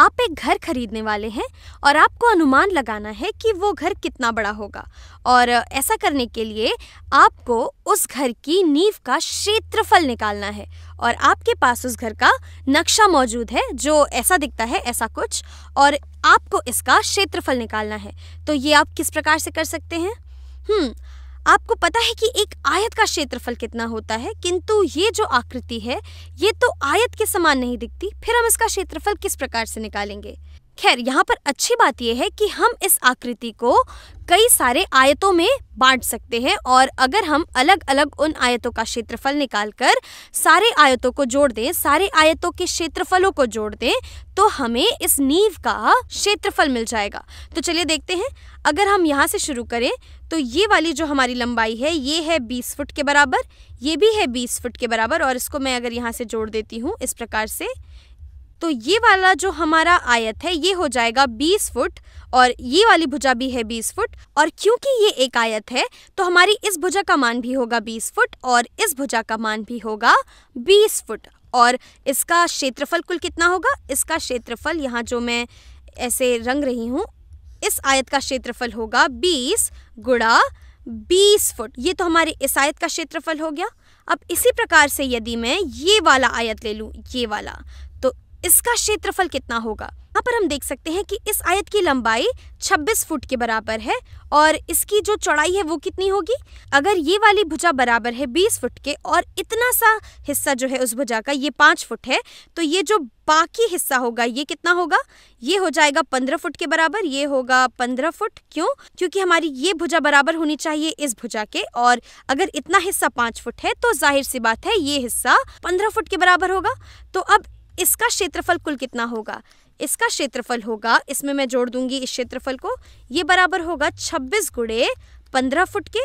आप एक घर खरीदने वाले हैं और आपको अनुमान लगाना है कि वो घर कितना बड़ा होगा और ऐसा करने के लिए आपको उस घर की नींव का क्षेत्रफल निकालना है और आपके पास उस घर का नक्शा मौजूद है जो ऐसा दिखता है ऐसा कुछ और आपको इसका क्षेत्रफल निकालना है तो ये आप किस प्रकार से कर सकते हैं हम्म आपको पता है कि एक आयत का क्षेत्रफल कितना होता है किंतु ये जो आकृति है ये तो आयत के समान नहीं दिखती फिर हम इसका क्षेत्रफल किस प्रकार से निकालेंगे खैर यहाँ पर अच्छी बात यह है कि हम इस आकृति को कई सारे आयतों में बांट सकते हैं और अगर हम अलग अलग उन आयतों का क्षेत्रफल निकालकर सारे आयतों को जोड़ दें सारे आयतों के क्षेत्रफलों को जोड़ दें तो हमें इस नींव का क्षेत्रफल मिल जाएगा तो चलिए देखते हैं अगर हम यहाँ से शुरू करें तो ये वाली जो हमारी लंबाई है ये है बीस फुट के बराबर ये भी है बीस फुट के बराबर और इसको मैं अगर यहाँ से जोड़ देती हूँ इस प्रकार से तो ये वाला जो हमारा आयत है ये हो जाएगा 20 फुट और ये वाली भुजा भी है 20 फुट और क्योंकि ये एक आयत है तो हमारी इस भुजा का मान भी होगा 20 फुट और इस भुजा का मान भी होगा 20 फुट और इसका क्षेत्रफल कुल कितना होगा इसका क्षेत्रफल यहाँ जो मैं ऐसे रंग रही हूँ इस आयत का क्षेत्रफल होगा बीस गुड़ा बीस फुट ये तो हमारे इस आयत का क्षेत्रफल हो गया अब इसी प्रकार से यदि मैं ये वाला आयत ले लूँ ये वाला तो इसका क्षेत्रफल कितना होगा यहाँ पर हम देख सकते हैं कि इस आयत की लंबाई 26 फुट के बराबर है और इसकी जो चौड़ाई है वो कितनी होगी अगर ये वाली भुजा बराबर है 20 फुट के और इतना सा हिस्सा जो है उस भुजा का ये 5 फुट है तो ये जो बाकी हिस्सा होगा ये कितना होगा ये हो जाएगा 15 फुट के बराबर ये होगा 15 फुट क्यों क्योंकि हमारी ये भुजा बराबर होनी चाहिए इस भुजा के और अगर इतना हिस्सा पाँच फुट है तो जाहिर सी बात है ये हिस्सा पंद्रह फुट के बराबर होगा तो अब इसका क्षेत्रफल कुल कितना होगा इसका क्षेत्रफल होगा इसमें मैं जोड़ दूंगी इस क्षेत्रफल को ये बराबर होगा छब्बीस गुड़े पंद्रह फुट के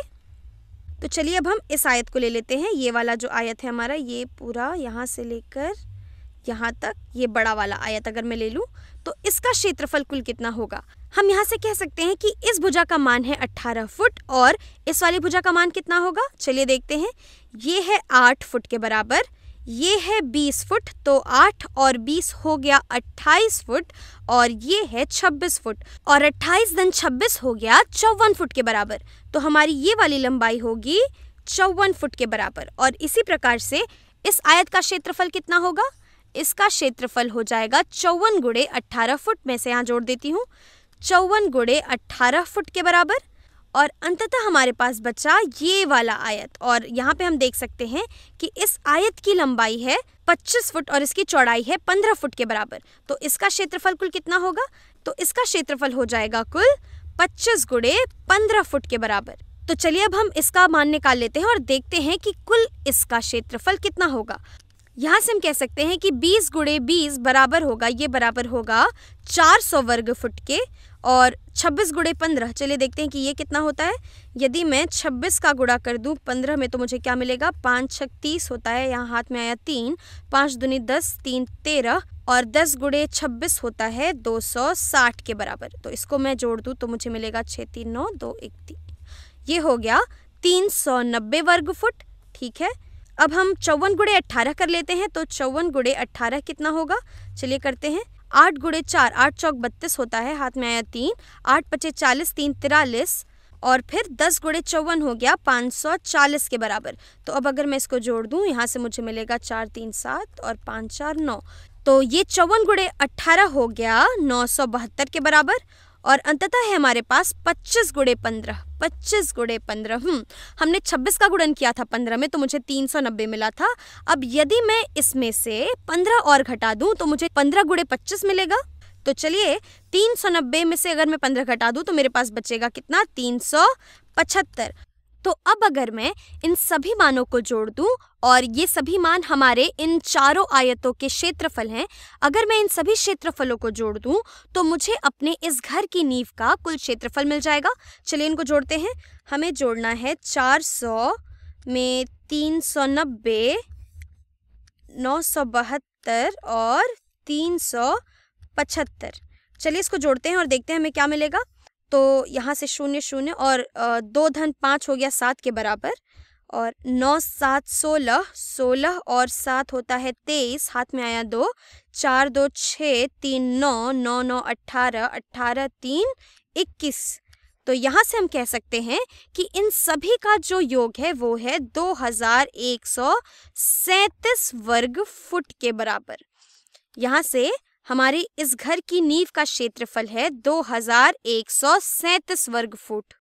तो चलिए अब हम इस आयत को ले लेते हैं ये वाला जो आयत है हमारा ये पूरा यहाँ से लेकर यहाँ तक ये बड़ा वाला आयत अगर मैं ले लूँ तो इसका क्षेत्रफल कुल कितना होगा हम यहाँ से कह सकते हैं कि इस भुजा का मान है 18 फुट और इस वाली भुजा का मान कितना होगा चलिए देखते हैं ये है 8 फुट के बराबर ये है बीस फुट तो आठ और बीस हो गया अट्ठाईस फुट और ये है छब्बीस फुट और अट्ठाईस धन छब्बीस हो गया चौवन फुट के बराबर तो हमारी ये वाली लंबाई होगी चौवन फुट के बराबर और इसी प्रकार से इस आयत का क्षेत्रफल कितना होगा इसका क्षेत्रफल हो जाएगा चौवन गुड़े अट्ठारह फुट मैं से यहाँ जोड़ देती हूँ चौवन गुड़े अट्ठारह फुट के बराबर और अंततः हमारे पास बचा ये वाला आयत और यहाँ पे हम देख सकते हैं कि इस आयत की लंबाई है 25 फुट और इसकी चौड़ाई है 15 फुट के बराबर तो इसका क्षेत्रफल कुल कितना होगा तो इसका क्षेत्रफल हो जाएगा कुल 25 गुड़े पंद्रह फुट के बराबर तो चलिए अब हम इसका मान निकाल लेते हैं और देखते हैं कि कुल इसका क्षेत्रफल कितना होगा यहाँ से हम कह सकते हैं कि 20 गुड़े 20 बराबर होगा ये बराबर होगा 400 वर्ग फुट के और 26 गुड़े पंद्रह चलिए देखते हैं कि ये कितना होता है यदि मैं 26 का गुड़ा कर दूं पंद्रह में तो मुझे क्या मिलेगा पाँच छक तीस होता है यहाँ हाथ में आया तीन पाँच दुनी दस तीन तेरह और दस गुड़े छब्बीस होता है दो सौ साठ के बराबर तो इसको मैं जोड़ दूँ तो मुझे मिलेगा छः तीन नौ दो एक तीन ये हो गया तीन सौ नब्बे वर्ग फुट ठीक है अब हम चौवन गुड़े अट्ठारह कर लेते हैं तो चौवन गुड़े अट्ठारह कितना होगा चलिए करते हैं आठ गुड़े चार आठ चौक बत्तीस होता है हाथ में आया तीन आठ पचे चालीस तीन तिरालीस और फिर दस गुड़े चौवन हो गया पाँच सौ चालीस के बराबर तो अब अगर मैं इसको जोड़ दूँ यहाँ से मुझे मिलेगा चार तीन सात और पाँच चार नौ तो ये चौवन गुड़े अट्ठारह हो गया नौ सौ बहत्तर के बराबर और अंततः है हमारे पास पच्चीस गुड़े पंद्रह पच्चीस गुड़े पंद्रह हम्म, हमने छब्बीस का गुणन किया था पंद्रह में तो मुझे तीन सौ नब्बे मिला था अब यदि मैं इसमें से पंद्रह और घटा दूं तो मुझे पंद्रह गुड़े पच्चीस मिलेगा तो चलिए तीन सौ नब्बे में से अगर मैं पंद्रह घटा दूं तो मेरे पास बचेगा कितना तीन सौ पचहत्तर तो अब अगर मैं इन सभी मानों को जोड़ दूं और ये सभी मान हमारे इन चारों आयतों के क्षेत्रफल हैं अगर मैं इन सभी क्षेत्रफलों को जोड़ दूं तो मुझे अपने इस घर की नींव का कुल क्षेत्रफल मिल जाएगा चलिए इनको जोड़ते हैं हमें जोड़ना है चार सौ में तीन सौ नब्बे नौ सौ बहत्तर और तीन सौ पचहत्तर चलिए इसको जोड़ते हैं और देखते हैं हमें क्या मिलेगा तो यहाँ से शून्य शून्य और दो धन पाँच हो गया सात के बराबर और नौ सात सोलह सोलह और सात होता है तेईस हाथ में आया दो चार दो छः तीन नौ नौ नौ अट्ठारह अट्ठारह तीन इक्कीस तो यहाँ से हम कह सकते हैं कि इन सभी का जो योग है वो है दो हजार एक सौ सैंतीस वर्ग फुट के बराबर यहाँ से हमारे इस घर की नींव का क्षेत्रफल है दो हजार एक सौ सैंतीस वर्ग फुट